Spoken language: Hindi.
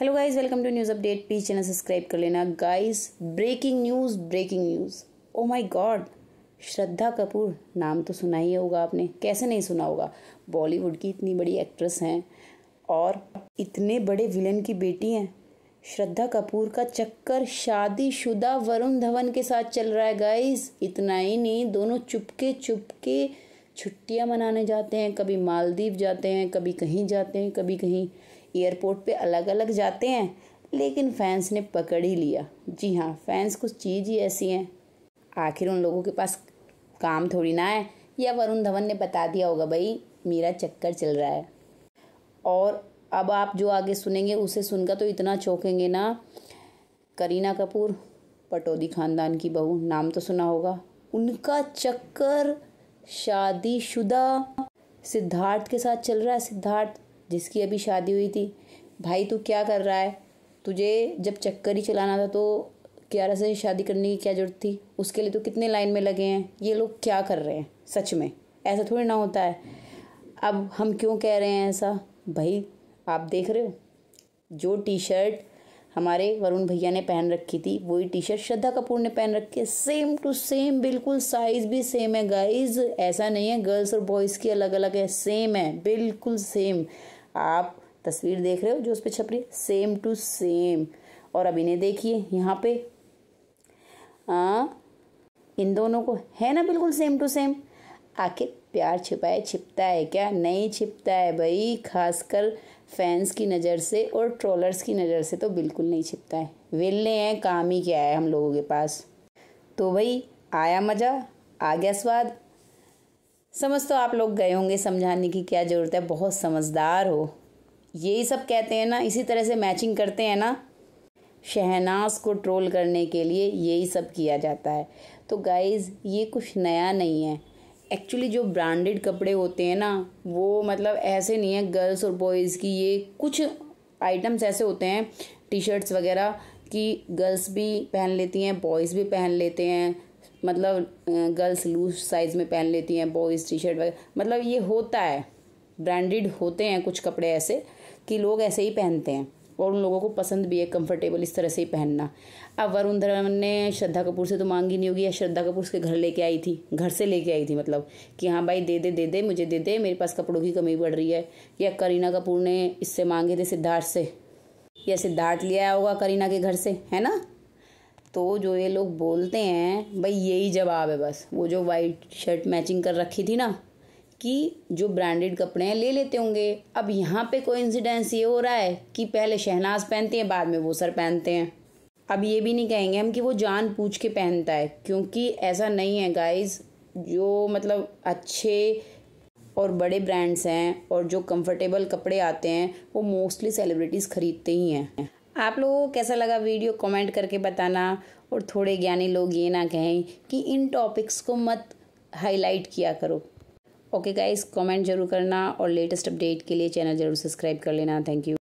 hello guys welcome to news update please channel subscribe कर लेना guys breaking news breaking news oh my God Shraddha Kapoor नाम तो सुना ही होगा आपने कैसे नहीं सुना होगा बॉलीवुड की इतनी बड़ी एक्ट्रेस हैं और इतने बड़े विलन की बेटी हैं श्रद्धा कपूर का चक्कर शादीशुदा वरुण धवन के साथ चल रहा है गाइस इतना ही नहीं दोनों चुपके चुपके छुट्टियाँ मनाने जाते हैं कभी मालदीव जाते हैं कभी कहीं जाते हैं कभी कहीं एयरपोर्ट पे अलग अलग जाते हैं लेकिन फैंस ने पकड़ ही लिया जी हाँ फैंस कुछ चीज़ ही ऐसी हैं आखिर उन लोगों के पास काम थोड़ी ना है या वरुण धवन ने बता दिया होगा भाई मेरा चक्कर चल रहा है और अब आप जो आगे सुनेंगे उसे सुनकर तो इतना चौंकेंगे ना करीना कपूर पटौदी खानदान की बहू नाम तो सुना होगा उनका चक्कर शादीशुदा सिद्धार्थ के साथ चल रहा है सिद्धार्थ जिसकी अभी शादी हुई थी भाई तू क्या कर रहा है तुझे जब चक्कर ही चलाना था तो क्यारा से शादी करने की क्या जरूरत थी उसके लिए तो कितने लाइन में लगे हैं ये लोग क्या कर रहे हैं सच में ऐसा थोड़ी ना होता है अब हम क्यों कह रहे हैं ऐसा भाई आप देख रहे हो जो टी शर्ट हमारे वरुण भैया ने पहन रखी थी वही टी शर्ट श्रद्धा कपूर ने पहन रखी है सेम टू सेम बिल्कुल साइज़ भी सेम है गाइज ऐसा नहीं है गर्ल्स और बॉयज़ की अलग अलग है सेम है बिल्कुल सेम आप तस्वीर देख रहे हो जो उस पर छप रही है सेम टू सेम और अब इन्हें देखिए यहाँ पे आ, इन दोनों को है ना बिल्कुल सेम टू सेम आखिर प्यार छिपाए छिपता है क्या नहीं छिपता है भाई खासकर फैंस की नज़र से और ट्रोलर्स की नज़र से तो बिल्कुल नहीं छिपता है वेले हैं काम ही क्या है हम लोगों के पास तो भाई आया मज़ा आ गया स्वाद समझ तो आप लोग गए होंगे समझाने की क्या ज़रूरत है बहुत समझदार हो यही सब कहते हैं ना इसी तरह से मैचिंग करते हैं ना शहनाज को ट्रोल करने के लिए यही सब किया जाता है तो गाइज़ ये कुछ नया नहीं है एक्चुअली जो ब्रांडेड कपड़े होते हैं ना वो मतलब ऐसे नहीं है गर्ल्स और बॉयज़ की ये कुछ आइटम्स ऐसे होते हैं टी शर्ट्स वगैरह कि गर्ल्स भी पहन लेती हैं बॉयज़ भी पहन लेते हैं मतलब गर्ल्स लूज साइज़ में पहन लेती हैं बॉयज़ टी शर्ट वगैरह मतलब ये होता है ब्रांडेड होते हैं कुछ कपड़े ऐसे कि लोग ऐसे ही पहनते हैं और उन लोगों को पसंद भी है कंफर्टेबल इस तरह से ही पहनना अब वरुण धवन ने श्रद्धा कपूर से तो मांगी नहीं होगी या श्रद्धा कपूर उसके घर लेके आई थी घर से लेके आई थी मतलब कि हाँ भाई दे दे दे दे मुझे दे दे मेरे पास कपड़ों की कमी पड़ रही है या करीना कपूर ने इससे मांगे थे सिद्धार्थ से या सिद्धार्थ लिया होगा करीना के घर से है ना तो जो ये लोग बोलते हैं भाई यही जवाब है बस वो जो वाइट शर्ट मैचिंग कर रखी थी ना कि जो ब्रांडेड कपड़े हैं ले लेते होंगे अब यहाँ पे कोई इंसिडेंस ये हो रहा है कि पहले शहनाज पहनते हैं बाद में वो सर पहनते हैं अब ये भी नहीं कहेंगे हम कि वो जान पूछ के पहनता है क्योंकि ऐसा नहीं है गाइज़ जो मतलब अच्छे और बड़े ब्रांड्स हैं और जो कंफर्टेबल कपड़े आते हैं वो मोस्टली सेलिब्रिटीज़ खरीदते ही हैं आप लोगों को कैसा लगा वीडियो कमेंट करके बताना और थोड़े ज्ञानी लोग ये ना कहें कि इन टॉपिक्स को मत हाईलाइट किया करो ओके गाइस कमेंट जरूर करना और लेटेस्ट अपडेट के लिए चैनल जरूर सब्सक्राइब कर लेना थैंक यू